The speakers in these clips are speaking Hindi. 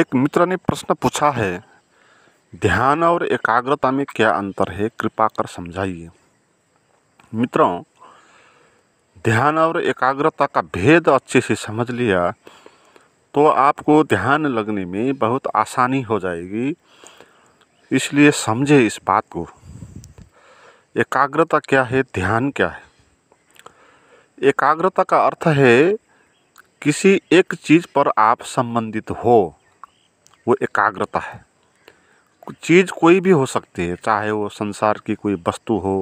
एक मित्र ने प्रश्न पूछा है ध्यान और एकाग्रता में क्या अंतर है कृपा कर समझाइए मित्रों ध्यान और एकाग्रता का भेद अच्छे से समझ लिया तो आपको ध्यान लगने में बहुत आसानी हो जाएगी इसलिए समझे इस बात को एकाग्रता क्या है ध्यान क्या है एकाग्रता का अर्थ है किसी एक चीज़ पर आप संबंधित हो वो एकाग्रता है चीज़ कोई भी हो सकती है चाहे वो संसार की कोई वस्तु हो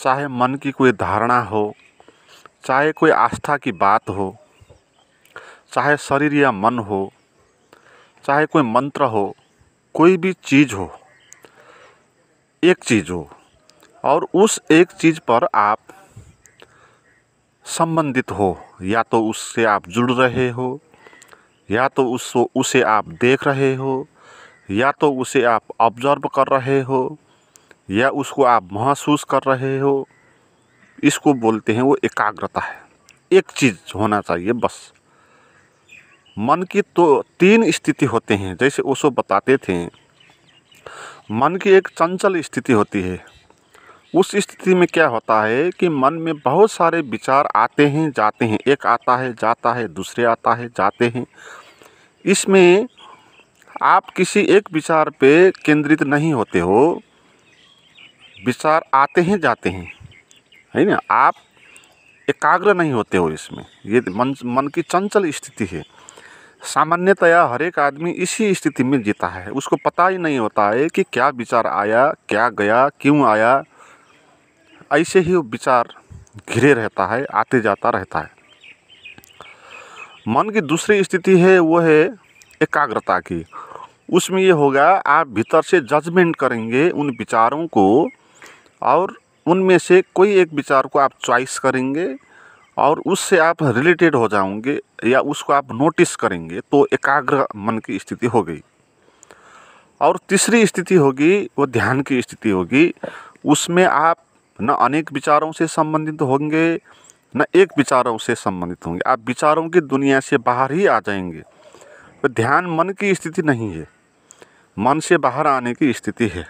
चाहे मन की कोई धारणा हो चाहे कोई आस्था की बात हो चाहे शरीर या मन हो चाहे कोई मंत्र हो कोई भी चीज़ हो एक चीज़ हो और उस एक चीज़ पर आप संबंधित हो या तो उससे आप जुड़ रहे हो या तो उसको उसे आप देख रहे हो या तो उसे आप ऑब्जर्व कर रहे हो या उसको आप महसूस कर रहे हो इसको बोलते हैं वो एकाग्रता है एक चीज़ होना चाहिए बस मन की तो तीन स्थिति होते हैं जैसे ओशो बताते थे मन की एक चंचल स्थिति होती है उस स्थिति में क्या होता है कि मन में बहुत सारे विचार आते हैं जाते हैं एक आता है जाता है दूसरे आता है जाते हैं इसमें आप किसी एक विचार पे केंद्रित नहीं होते हो विचार आते हैं जाते हैं है ना आप एकाग्र नहीं होते हो इसमें ये मन मन की चंचल स्थिति है सामान्यतया हर एक आदमी इसी स्थिति में जीता है उसको पता ही नहीं होता है कि क्या विचार आया क्या गया क्यों आया ऐसे ही वो विचार घिरे रहता है आते जाता रहता है मन की दूसरी स्थिति है वो है एकाग्रता की उसमें ये होगा आप भीतर से जजमेंट करेंगे उन विचारों को और उनमें से कोई एक विचार को आप चॉइस करेंगे और उससे आप रिलेटेड हो जाओगे या उसको आप नोटिस करेंगे तो एकाग्र मन की स्थिति हो गई और तीसरी स्थिति होगी वो ध्यान की स्थिति होगी उसमें आप न अनेक विचारों से संबंधित होंगे न एक विचारों से संबंधित होंगे आप विचारों की दुनिया से बाहर ही आ जाएंगे तो ध्यान मन की स्थिति नहीं है मन से बाहर आने की स्थिति है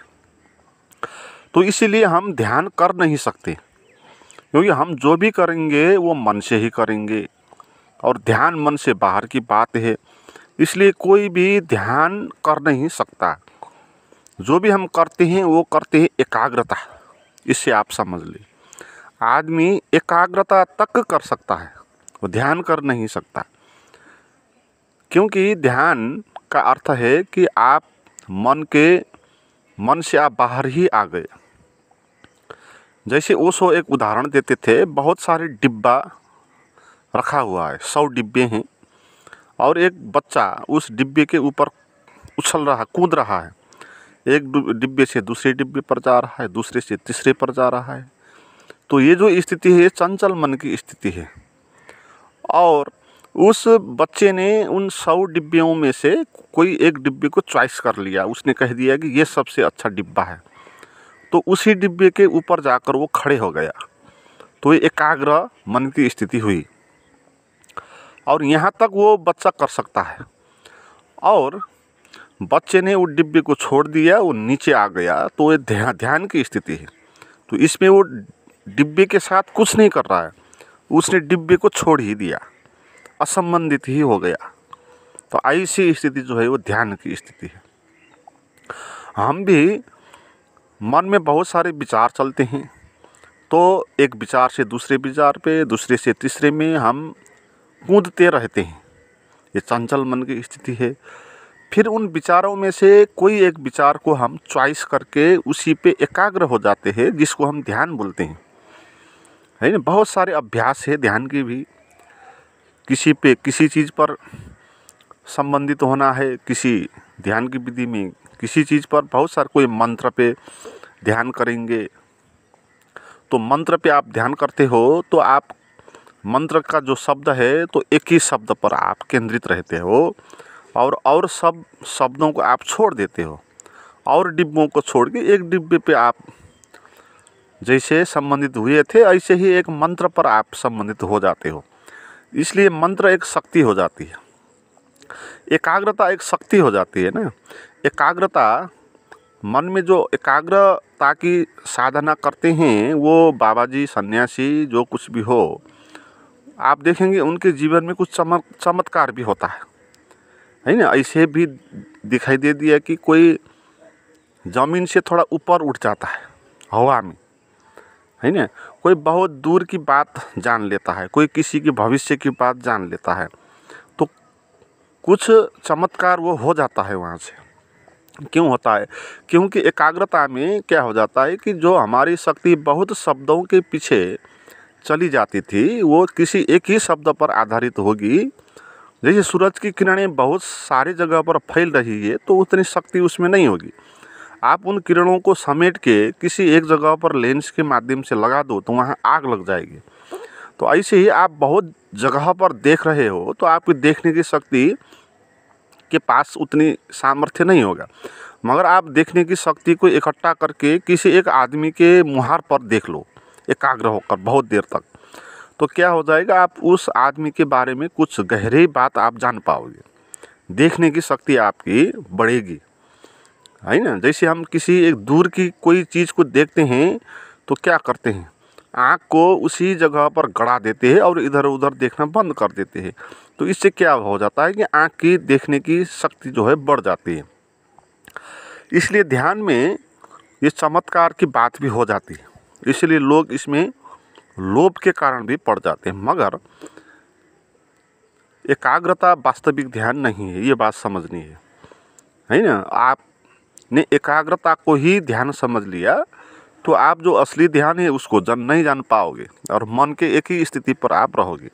तो इसीलिए हम ध्यान कर नहीं सकते क्योंकि हम जो भी करेंगे वो मन से ही करेंगे और ध्यान मन से बाहर की बात है इसलिए कोई भी ध्यान कर नहीं सकता जो भी हम करते हैं वो करते हैं एकाग्रता इससे आप समझ लें आदमी एकाग्रता तक कर सकता है वो ध्यान कर नहीं सकता क्योंकि ध्यान का अर्थ है कि आप मन के मन से आप बाहर ही आ गए जैसे ओशो एक उदाहरण देते थे बहुत सारे डिब्बा रखा हुआ है सौ डिब्बे हैं और एक बच्चा उस डिब्बे के ऊपर उछल रहा कूद रहा है एक डिब्बे से दूसरे डिब्बे पर जा रहा है दूसरे से तीसरे पर जा रहा है तो ये जो स्थिति है चंचल मन की स्थिति है और उस बच्चे ने उन सौ डिब्बियों में से कोई एक डिब्बे को चॉइस कर लिया उसने कह दिया कि ये सबसे अच्छा डिब्बा है तो उसी डिब्बे के ऊपर जाकर वो खड़े हो गया तो ये एकाग्र मन की स्थिति हुई और यहाँ तक वो बच्चा कर सकता है और बच्चे ने वो डिब्बे को छोड़ दिया वो नीचे आ गया तो ये ध्यान की स्थिति है तो इसमें वो डिब्बे के साथ कुछ नहीं कर रहा है उसने डिब्बे को छोड़ ही दिया असंबंधित ही हो गया तो ऐसी स्थिति जो है वो ध्यान की स्थिति है हम भी मन में बहुत सारे विचार चलते हैं तो एक विचार से दूसरे विचार पे दूसरे से तीसरे में हम कूदते रहते हैं ये चंचल मन की स्थिति है फिर उन विचारों में से कोई एक विचार को हम चॉइस करके उसी पे एकाग्र हो जाते हैं जिसको हम ध्यान बोलते हैं है ना बहुत सारे अभ्यास है ध्यान के भी किसी पे किसी चीज़ पर संबंधित होना है किसी ध्यान की विधि में किसी चीज़ पर बहुत सारे कोई मंत्र पे ध्यान करेंगे तो मंत्र पे आप ध्यान करते हो तो आप मंत्र का जो शब्द है तो एक ही शब्द पर आप केंद्रित रहते हो और और सब शब्दों को आप छोड़ देते हो और डिब्बों को छोड़ के एक डिब्बे पे आप जैसे संबंधित हुए थे ऐसे ही एक मंत्र पर आप संबंधित हो जाते हो इसलिए मंत्र एक शक्ति हो जाती है एकाग्रता एक शक्ति हो जाती है ना एकाग्रता मन में जो एकाग्रता की साधना करते हैं वो बाबा जी सन्यासी जो कुछ भी हो आप देखेंगे उनके जीवन में कुछ चमक चमत्कार भी होता है है ना ऐसे भी दिखाई दे दिया कि कोई ज़मीन से थोड़ा ऊपर उठ जाता है हवा में है ना कोई बहुत दूर की बात जान लेता है कोई किसी की भविष्य की बात जान लेता है तो कुछ चमत्कार वो हो जाता है वहाँ से क्यों होता है क्योंकि एकाग्रता में क्या हो जाता है कि जो हमारी शक्ति बहुत शब्दों के पीछे चली जाती थी वो किसी एक ही शब्द पर आधारित होगी जैसे सूरज की किरणें बहुत सारी जगह पर फैल रही है तो उतनी शक्ति उसमें नहीं होगी आप उन किरणों को समेट के किसी एक जगह पर लेंस के माध्यम से लगा दो तो वहाँ आग लग जाएगी तो ऐसे ही आप बहुत जगह पर देख रहे हो तो आपकी देखने की शक्ति के पास उतनी सामर्थ्य नहीं होगा मगर आप देखने की शक्ति को इकट्ठा करके किसी एक आदमी के मुहार पर देख लो एकाग्र होकर बहुत देर तक तो क्या हो जाएगा आप उस आदमी के बारे में कुछ गहरी बात आप जान पाओगे देखने की शक्ति आपकी बढ़ेगी है ना जैसे हम किसी एक दूर की कोई चीज़ को देखते हैं तो क्या करते हैं आँख को उसी जगह पर गड़ा देते हैं और इधर उधर देखना बंद कर देते हैं तो इससे क्या हो जाता है कि आँख की देखने की शक्ति जो है बढ़ जाती है इसलिए ध्यान में ये चमत्कार की बात भी हो जाती है इसलिए लोग इसमें लोभ के कारण भी पड़ जाते हैं मगर एकाग्रता वास्तविक ध्यान नहीं है ये बात समझनी है है ना आप ने एकाग्रता को ही ध्यान समझ लिया तो आप जो असली ध्यान है उसको जन नहीं जान पाओगे और मन के एक ही स्थिति पर आप रहोगे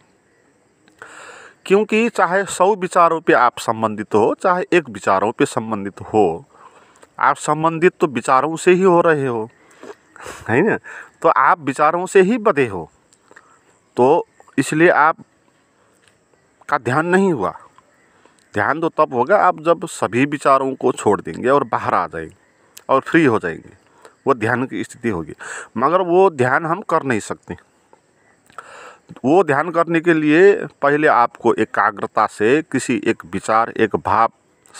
क्योंकि चाहे सौ विचारों पे आप संबंधित हो चाहे एक विचारों पे संबंधित हो आप संबंधित तो विचारों से ही हो रहे हो है ना तो आप विचारों से ही बधे हो तो इसलिए आप का ध्यान नहीं हुआ ध्यान तो तब होगा आप जब सभी विचारों को छोड़ देंगे और बाहर आ जाएंगे और फ्री हो जाएंगे वो ध्यान की स्थिति होगी मगर वो ध्यान हम कर नहीं सकते वो ध्यान करने के लिए पहले आपको एकाग्रता से किसी एक विचार एक भाव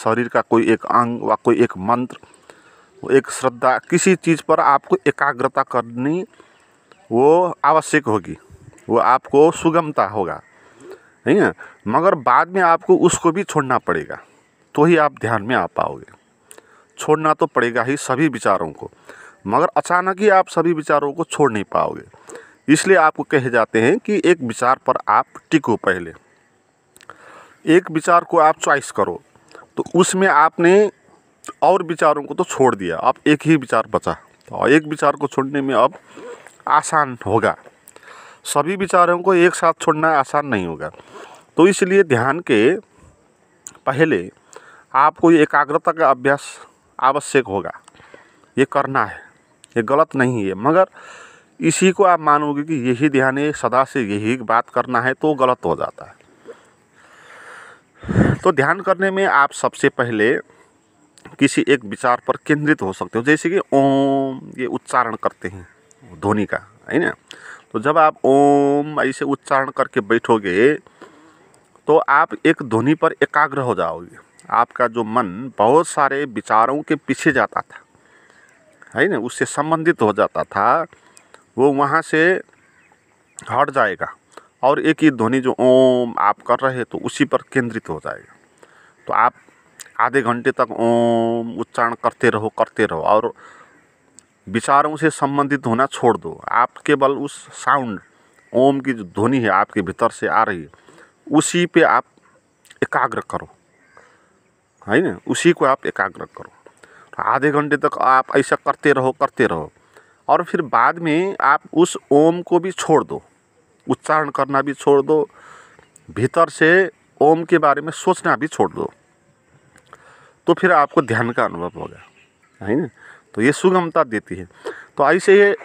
शरीर का कोई एक अंग व कोई एक मंत्र एक श्रद्धा किसी चीज़ पर आपको एकाग्रता करनी वो आवश्यक होगी वो आपको सुगमता होगा नहीं है मगर बाद में आपको उसको भी छोड़ना पड़ेगा तो ही आप ध्यान में आ पाओगे छोड़ना तो पड़ेगा ही सभी विचारों को मगर अचानक ही आप सभी विचारों को छोड़ नहीं पाओगे इसलिए आपको कहे जाते हैं कि एक विचार पर आप टिको पहले एक विचार को आप चॉइस करो तो उसमें आपने और विचारों को तो छोड़ दिया अब एक ही विचार बचा और तो एक विचार को छोड़ने में अब आसान होगा सभी विचारों को एक साथ छोड़ना आसान नहीं होगा तो इसलिए ध्यान के पहले आपको ये एकाग्रता का अभ्यास आवश्यक होगा ये करना है ये गलत नहीं है मगर इसी को आप मानोगे कि यही ध्यान है सदा से यही बात करना है तो गलत हो जाता है तो ध्यान करने में आप सबसे पहले किसी एक विचार पर केंद्रित हो सकते हो जैसे कि ओम ये उच्चारण करते हैं ध्वनि का है ना तो जब आप ओम ऐसे उच्चारण करके बैठोगे तो आप एक ध्वनि पर एकाग्र हो जाओगे आपका जो मन बहुत सारे विचारों के पीछे जाता था है ना उससे संबंधित हो जाता था वो वहाँ से हट जाएगा और एक ही ध्वनि जो ओम आप कर रहे तो उसी पर केंद्रित हो जाएगा तो आप आधे घंटे तक ओम उच्चारण करते रहो करते रहो और विचारों से संबंधित होना छोड़ दो आप केवल उस साउंड ओम की जो ध्वनि है आपके भीतर से आ रही है उसी पे आप एकाग्र करो है ना उसी को आप एकाग्र करो आधे घंटे तक आप ऐसा करते रहो करते रहो और फिर बाद में आप उस ओम को भी छोड़ दो उच्चारण करना भी छोड़ दो भीतर से ओम के बारे में सोचना भी छोड़ दो तो फिर आपको ध्यान का अनुभव होगा है ना तो ये सुगमता देती है तो ऐसे ये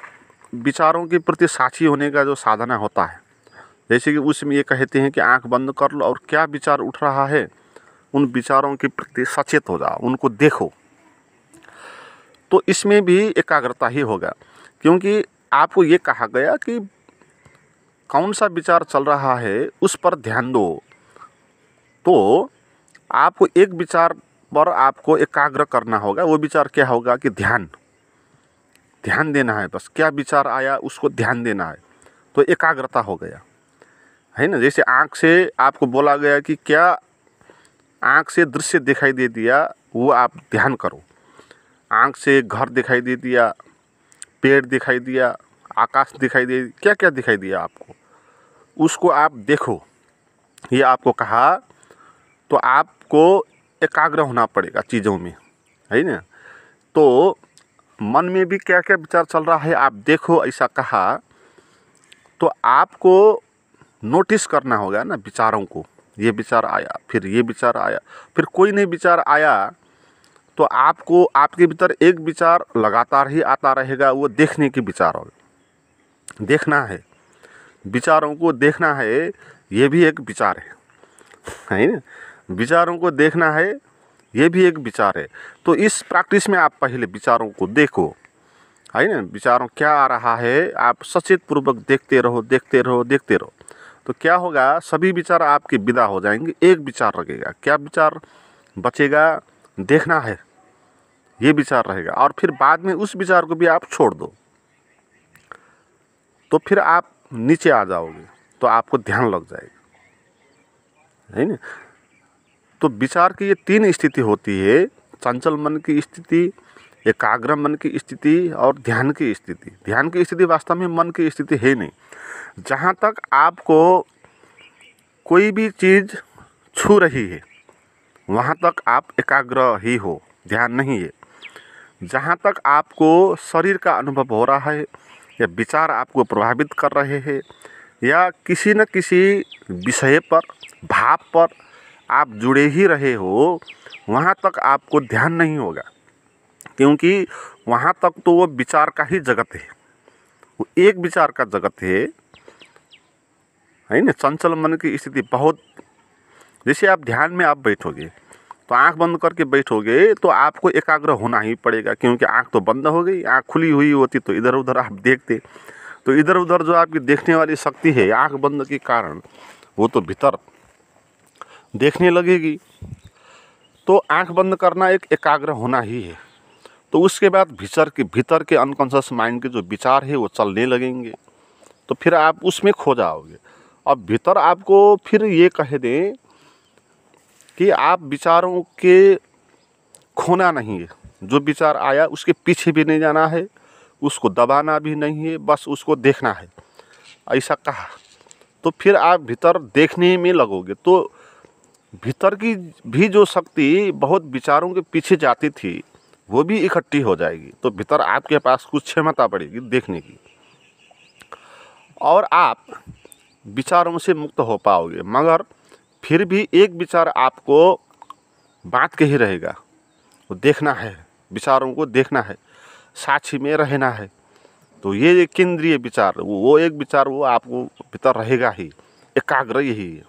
विचारों के प्रति साक्षी होने का जो साधना होता है जैसे कि उसमें ये कहते हैं कि आंख बंद कर लो और क्या विचार उठ रहा है उन विचारों के प्रति सचेत हो जाओ उनको देखो तो इसमें भी एकाग्रता ही होगा क्योंकि आपको ये कहा गया कि कौन सा विचार चल रहा है उस पर ध्यान दो तो आपको एक विचार पर आपको एकाग्र करना होगा वो विचार क्या होगा कि ध्यान ध्यान देना है बस क्या विचार आया उसको ध्यान देना है तो एकाग्रता हो गया है ना जैसे आँख से आपको बोला गया कि क्या आँख से दृश्य दिखाई दे दिया वो आप ध्यान करो आँख से घर दिखाई दे दिया पेड़ दिखाई दिया आकाश दिखाई दे क्या क्या दिखाई दिया आपको उसको आप देखो ये आपको कहा तो आपको एकाग्र होना पड़ेगा चीज़ों में है ना तो मन में भी क्या क्या विचार चल रहा है आप देखो ऐसा कहा तो आपको नोटिस करना होगा ना विचारों को ये विचार आया फिर ये विचार आया फिर कोई नहीं विचार आया तो आपको आपके भीतर एक विचार लगातार ही आता रहेगा वो देखने की विचार होगा देखना है विचारों को देखना है ये भी एक विचार है है ना विचारों को देखना है ये भी एक विचार है तो इस प्रैक्टिस में आप पहले विचारों को देखो है ना विचारों क्या आ रहा है आप सचेत पूर्वक देखते रहो देखते रहो देखते रहो तो क्या होगा सभी विचार आपके विदा हो जाएंगे एक विचार रहेगा क्या विचार बचेगा देखना है ये विचार रहेगा और फिर बाद में उस विचार को भी आप छोड़ दो तो फिर आप नीचे आ जाओगे तो आपको ध्यान लग जाएगा है ना तो विचार की ये तीन स्थिति होती है चंचल मन की स्थिति एकाग्र मन की स्थिति और ध्यान की स्थिति ध्यान की स्थिति वास्तव में मन की स्थिति है नहीं जहाँ तक आपको कोई भी चीज़ छू रही है वहाँ तक आप एकाग्र ही हो ध्यान नहीं है जहाँ तक आपको शरीर का अनुभव हो रहा है या विचार आपको प्रभावित कर रहे हैं या किसी न किसी विषय पर भाव पर आप जुड़े ही रहे हो वहाँ तक आपको ध्यान नहीं होगा क्योंकि वहाँ तक तो वो विचार का ही जगत है वो एक विचार का जगत है है ना चंचल मन की स्थिति बहुत जैसे आप ध्यान में आप बैठोगे तो आंख बंद करके बैठोगे तो आपको एकाग्र होना ही पड़ेगा क्योंकि आंख तो बंद हो गई आंख खुली हुई होती तो इधर उधर आप देखते तो इधर उधर जो आपकी देखने वाली शक्ति है आंख बंद के कारण वो तो भीतर देखने लगेगी तो आंख बंद करना एक एकाग्र होना ही है तो उसके बाद भीतर के भीतर के अनकॉन्शस माइंड के जो विचार है वो चलने लगेंगे तो फिर आप उसमें खो जाओगे अब भीतर आपको फिर ये कह दें कि आप विचारों के खोना नहीं है जो विचार आया उसके पीछे भी नहीं जाना है उसको दबाना भी नहीं है बस उसको देखना है ऐसा कहा तो फिर आप भीतर देखने में लगोगे तो भीतर की भी जो शक्ति बहुत विचारों के पीछे जाती थी वो भी इकट्ठी हो जाएगी तो भीतर आपके पास कुछ क्षमता पड़ेगी देखने की और आप विचारों से मुक्त हो पाओगे मगर फिर भी एक विचार आपको बात के ही रहेगा वो देखना है विचारों को देखना है साक्षी में रहना है तो ये केंद्रीय विचार वो एक विचार वो आपको भीतर रहेगा ही एकाग्र यही है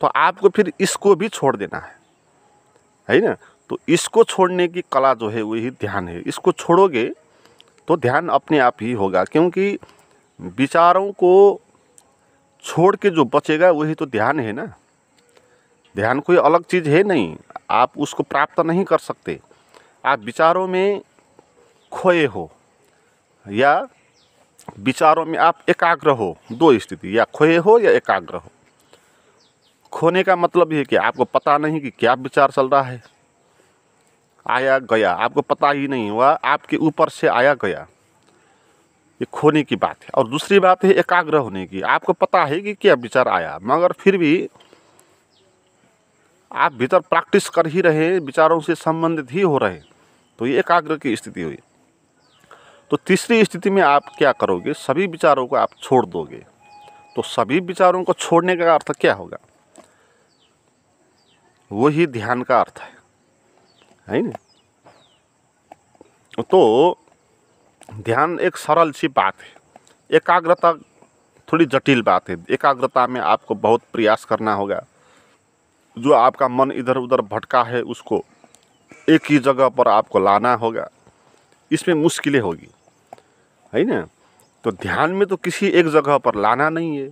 तो आपको फिर इसको भी छोड़ देना है है ना तो इसको छोड़ने की कला जो है वही ध्यान है इसको छोड़ोगे तो ध्यान अपने आप ही होगा क्योंकि विचारों को छोड़ के जो बचेगा वही तो ध्यान है ना ध्यान कोई अलग चीज़ है नहीं आप उसको प्राप्त नहीं कर सकते आप विचारों में खोए हो या विचारों में आप एकाग्र हो दो स्थिति या खोए हो या एकाग्र हो खोने का मतलब ये कि आपको पता नहीं कि क्या विचार चल रहा है आया गया आपको पता ही नहीं हुआ आपके ऊपर से आया गया ये खोने की बात है और दूसरी बात है एकाग्र होने की आपको पता है कि क्या विचार आया मगर फिर भी आप भीतर प्रैक्टिस कर ही रहे विचारों से संबंधित ही हो रहे तो ये एकाग्र की स्थिति हुई तो तीसरी स्थिति में आप क्या करोगे सभी विचारों को आप छोड़ दोगे तो सभी विचारों को छोड़ने का अर्थ क्या होगा वही ध्यान का अर्थ है है ना तो ध्यान एक सरल सी बात है एकाग्रता थोड़ी जटिल बात है एकाग्रता में आपको बहुत प्रयास करना होगा जो आपका मन इधर उधर भटका है उसको एक ही जगह पर आपको लाना होगा इसमें मुश्किलें होगी है ना तो ध्यान में तो किसी एक जगह पर लाना नहीं है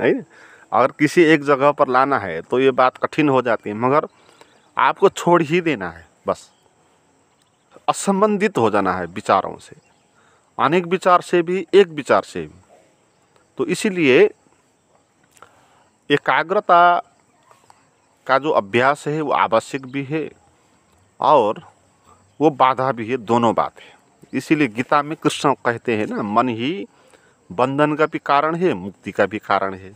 है ना अगर किसी एक जगह पर लाना है तो ये बात कठिन हो जाती है मगर आपको छोड़ ही देना है बस असंबंधित हो जाना है विचारों से अनेक विचार से भी एक विचार से भी तो इसीलिए एकाग्रता का जो अभ्यास है वो आवश्यक भी है और वो बाधा भी है दोनों बात है इसीलिए गीता में कृष्ण कहते हैं ना मन ही बंधन का भी कारण है मुक्ति का भी कारण है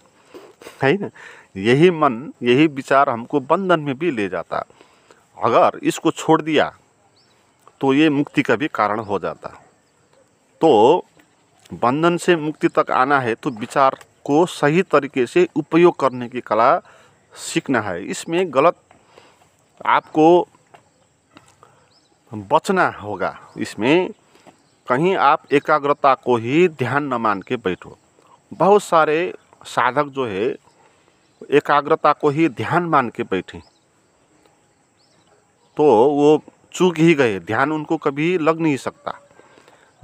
है ना यही मन यही विचार हमको बंधन में भी ले जाता अगर इसको छोड़ दिया तो ये मुक्ति का भी कारण हो जाता तो बंधन से मुक्ति तक आना है तो विचार को सही तरीके से उपयोग करने की कला सीखना है इसमें गलत आपको बचना होगा इसमें कहीं आप एकाग्रता को ही ध्यान न मान के बैठो बहुत सारे साधक जो है एकाग्रता को ही ध्यान मान के बैठे तो वो चूक ही गए ध्यान उनको कभी लग नहीं सकता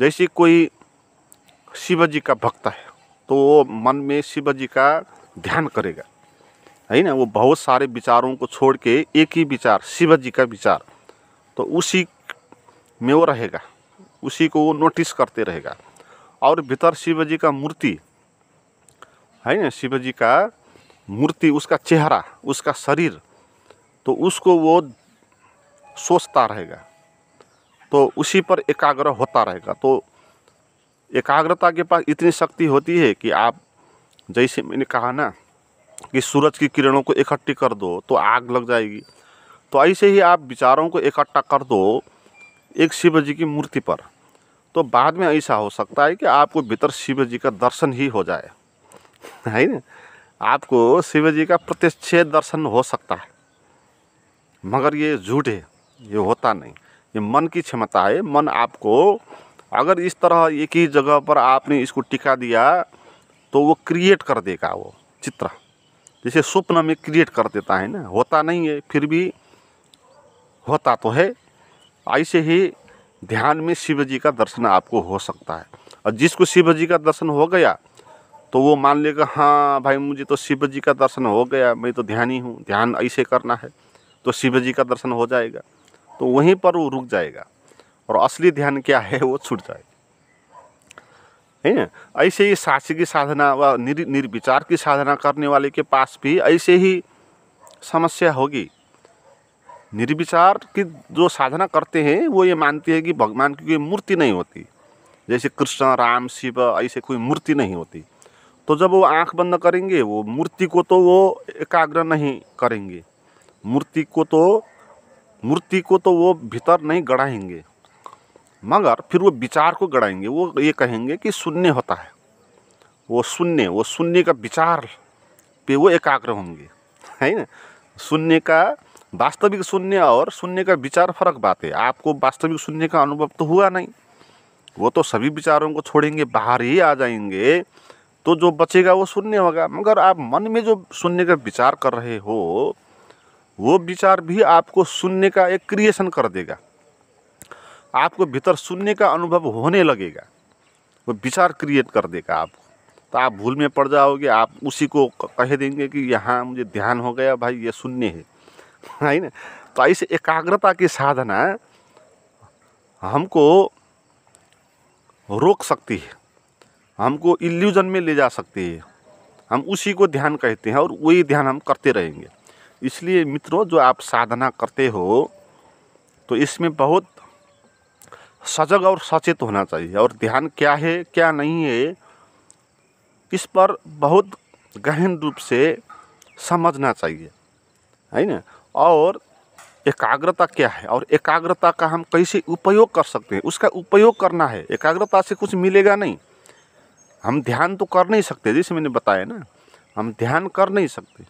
जैसे कोई शिव जी का भक्त है तो वो मन में शिव जी का ध्यान करेगा है ना वो बहुत सारे विचारों को छोड़ के एक ही विचार शिव जी का विचार तो उसी में वो रहेगा उसी को वो नोटिस करते रहेगा और भीतर शिव जी का मूर्ति है ना शिव जी का मूर्ति उसका चेहरा उसका शरीर तो उसको वो सोचता रहेगा तो उसी पर एकाग्र होता रहेगा तो एकाग्रता के पास इतनी शक्ति होती है कि आप जैसे मैंने कहा ना कि सूरज की किरणों को इकट्ठी कर दो तो आग लग जाएगी तो ऐसे ही आप विचारों को इकट्ठा कर दो एक शिव जी की मूर्ति पर तो बाद में ऐसा हो सकता है कि आपको भीतर शिव जी का दर्शन ही हो जाए है ना आपको शिव जी का प्रत्यक्ष दर्शन हो सकता है मगर ये झूठ है ये होता नहीं ये मन की क्षमता है मन आपको अगर इस तरह एक ही जगह पर आपने इसको टिका दिया तो वो क्रिएट कर देगा वो चित्र जैसे स्वप्न में क्रिएट कर देता है ना होता नहीं है फिर भी होता तो है ऐसे ही ध्यान में शिव जी का दर्शन आपको हो सकता है और जिसको शिव जी का दर्शन हो गया तो वो मान लेगा हाँ भाई मुझे तो शिव जी का दर्शन हो गया मैं तो ध्यान ही हूँ ध्यान ऐसे करना है तो शिव जी का दर्शन हो जाएगा तो वहीं पर वो रुक जाएगा और असली ध्यान क्या है वो छूट जाएगा है ना ऐसे ही साक्षी की साधना व निर निर्विचार की साधना करने वाले के पास भी ऐसे ही समस्या होगी निर्विचार की जो साधना करते हैं वो ये मानते हैं कि भगवान की कोई मूर्ति नहीं होती जैसे कृष्ण राम शिव ऐसे कोई मूर्ति नहीं होती तो जब वो आँख बंद करेंगे वो मूर्ति को तो वो एकाग्र नहीं करेंगे मूर्ति को तो मूर्ति को तो वो भीतर नहीं गढ़ाएंगे मगर फिर वो विचार को गढ़ाएंगे वो ये कहेंगे कि शून्य होता है वो शून्य वो शून्य का विचार पे वो एकाग्र होंगे है ना शून्य का वास्तविक शून्य और शून्य का विचार फर्क बात है आपको वास्तविक शून्य का अनुभव तो हुआ नहीं वो तो सभी विचारों को छोड़ेंगे बाहर ही आ जाएंगे तो जो बचेगा वो शून्य होगा मगर आप मन में जो शून्य का विचार कर रहे हो वो विचार भी आपको शून्य का एक क्रिएशन कर देगा आपको भीतर शून्य का अनुभव होने लगेगा वो विचार क्रिएट कर देगा आपको तो आप भूल में पड़ जाओगे आप उसी को कह देंगे कि यहाँ मुझे ध्यान हो गया भाई ये शून्य है है ना तो ऐसे एकाग्रता की साधना हमको रोक सकती है हमको इल्यूजन में ले जा सकती है हम उसी को ध्यान कहते हैं और वही ध्यान हम करते रहेंगे इसलिए मित्रों जो आप साधना करते हो तो इसमें बहुत सजग और सचेत होना चाहिए और ध्यान क्या है क्या नहीं है इस पर बहुत गहन रूप से समझना चाहिए है ना और एकाग्रता क्या है और एकाग्रता का हम कैसे उपयोग कर सकते हैं उसका उपयोग करना है एकाग्रता से कुछ मिलेगा नहीं हम ध्यान तो कर नहीं सकते जैसे मैंने बताया ना हम ध्यान कर नहीं सकते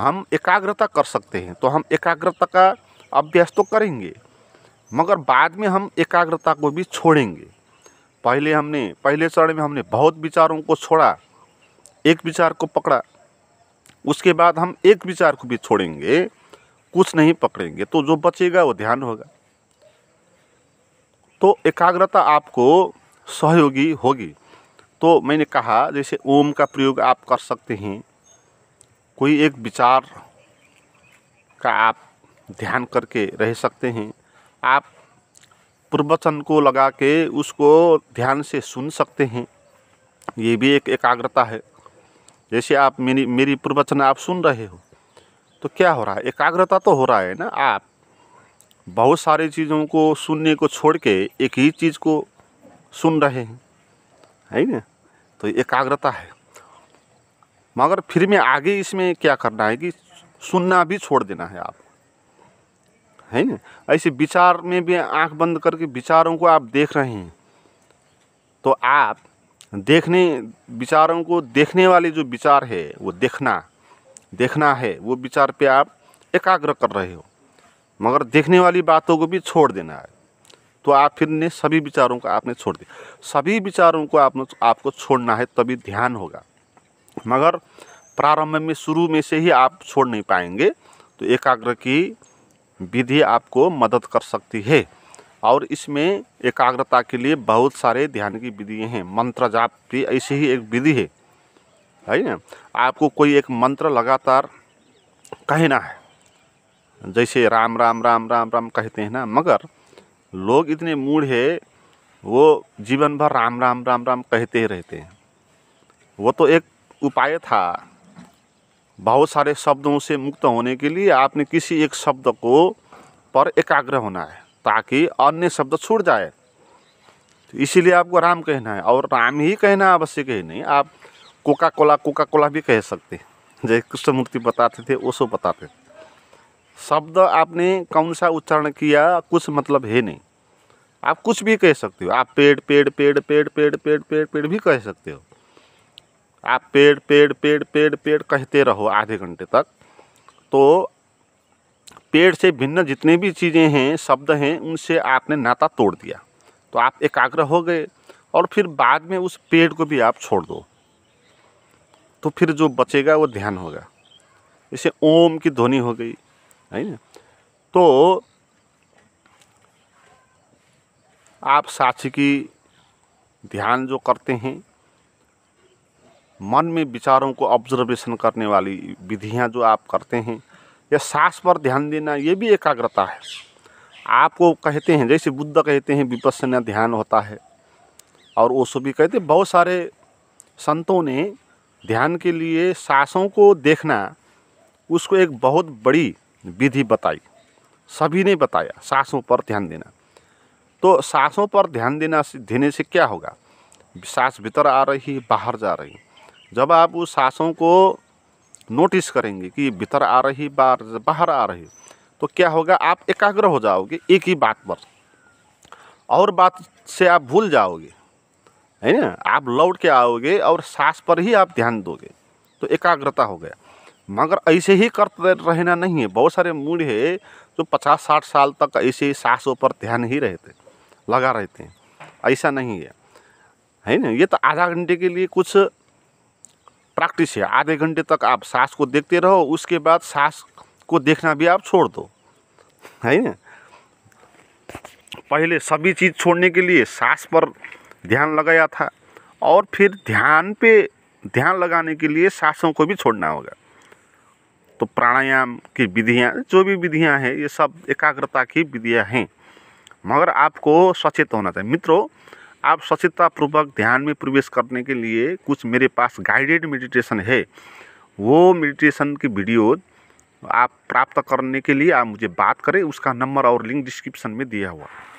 हम एकाग्रता कर सकते हैं तो हम एकाग्रता का अभ्यास तो करेंगे मगर बाद में हम एकाग्रता को भी छोड़ेंगे पहले हमने पहले चरण में हमने बहुत विचारों को छोड़ा एक विचार को पकड़ा उसके बाद हम एक विचार को भी छोड़ेंगे कुछ नहीं पकड़ेंगे तो जो बचेगा वो ध्यान होगा तो एकाग्रता आपको सहयोगी होगी तो मैंने कहा जैसे ओम का प्रयोग आप कर सकते हैं कोई एक विचार का आप ध्यान करके रह सकते हैं आप प्रवचन को लगा के उसको ध्यान से सुन सकते हैं ये भी एक एकाग्रता है जैसे आप मेरी मेरी प्रवचन आप सुन रहे हो तो क्या हो रहा है एकाग्रता तो हो रहा है ना आप बहुत सारी चीज़ों को सुनने को छोड़ के एक ही चीज़ को सुन रहे हैं है ना तो एकाग्रता है मगर फिर में आगे इसमें क्या करना है कि सुनना भी छोड़ देना है आप है ना ऐसे विचार में भी आंख बंद करके विचारों को आप देख रहे हैं तो आप देखने विचारों को देखने वाले जो विचार है वो देखना देखना है वो विचार पे आप एकाग्र कर रहे हो मगर देखने वाली बातों को भी छोड़ देना है तो आप फिर ने सभी विचारों को आपने छोड़ दिया सभी विचारों को आपने आपको छोड़ना है तभी ध्यान होगा मगर प्रारंभ में शुरू में से ही आप छोड़ नहीं पाएंगे तो एकाग्र की विधि आपको मदद कर सकती है और इसमें एकाग्रता के लिए बहुत सारे ध्यान की विधि हैं मंत्र जाप भी ऐसी ही एक विधि है है ना आपको कोई एक मंत्र लगातार कहना है जैसे राम राम राम राम राम कहते हैं ना मगर लोग इतने मूड है वो जीवन भर राम राम राम राम कहते ही रहते हैं वो तो एक उपाय था बहुत सारे शब्दों से मुक्त होने के लिए आपने किसी एक शब्द को पर एकाग्र होना है ताकि अन्य शब्द छूट जाए तो इसीलिए आपको राम कहना है और राम ही कहना आवश्यक है नहीं आप कोका कोला कोका कोला भी कह सकते जैसे कृष्णमूर्ति बताते थे वो सब बताते थे शब्द आपने कौन सा उच्चारण किया कुछ मतलब है नहीं आप कुछ भी कह सकते हो आप पेड़ पेड़ पेड़ पेड़ पेड़ पेड़ पेड़ पेड़ भी कह सकते हो आप पेड़ पेड़ पेड़ पेड़ पेड़ कहते रहो आधे घंटे तक तो पेड़ से भिन्न जितने भी चीज़ें हैं शब्द हैं उनसे आपने नाता तोड़ दिया तो आप एकाग्र हो गए और फिर बाद में उस पेड़ को भी आप छोड़ दो तो फिर जो बचेगा वो ध्यान होगा जैसे ओम की ध्वनि हो गई है तो आप साक्षी की ध्यान जो करते हैं मन में विचारों को ऑब्जर्वेशन करने वाली विधियां जो आप करते हैं या सांस पर ध्यान देना ये भी एकाग्रता है आपको कहते हैं जैसे बुद्ध कहते हैं विपस्सना ध्यान होता है और वो भी कहते बहुत सारे संतों ने ध्यान के लिए सांसों को देखना उसको एक बहुत बड़ी विधि बताई सभी ने बताया सांसों पर ध्यान देना तो सांसों पर ध्यान देना देने से क्या होगा सांस भीतर आ रही बाहर जा रही जब आप उस सांसों को नोटिस करेंगे कि भीतर आ रही बाहर बाहर आ रही तो क्या होगा आप एकाग्र हो जाओगे एक ही बात पर और बात से आप भूल जाओगे है ना आप लौट के आओगे और सांस पर ही आप ध्यान दोगे तो एकाग्रता हो गया मगर ऐसे ही करते रहना नहीं है बहुत सारे मूड है जो पचास साठ साल तक ऐसे ही सासों पर ध्यान ही रहते लगा रहते हैं ऐसा नहीं है है ना ये तो आधा घंटे के लिए कुछ प्रैक्टिस है आधे घंटे तक आप सांस को देखते रहो उसके बाद सांस को देखना भी आप छोड़ दो है ना पहले सभी चीज़ छोड़ने के लिए सांस पर ध्यान लगाया था और फिर ध्यान पे ध्यान लगाने के लिए सांसों को भी छोड़ना होगा तो प्राणायाम की विधियाँ जो भी विधियाँ हैं ये सब एकाग्रता की विधियाँ हैं मगर आपको सचेत होना चाहिए मित्रों आप सचेततापूर्वक ध्यान में प्रवेश करने के लिए कुछ मेरे पास गाइडेड मेडिटेशन है वो मेडिटेशन की वीडियो आप प्राप्त करने के लिए आप मुझे बात करें उसका नंबर और लिंक डिस्क्रिप्शन में दिया हुआ है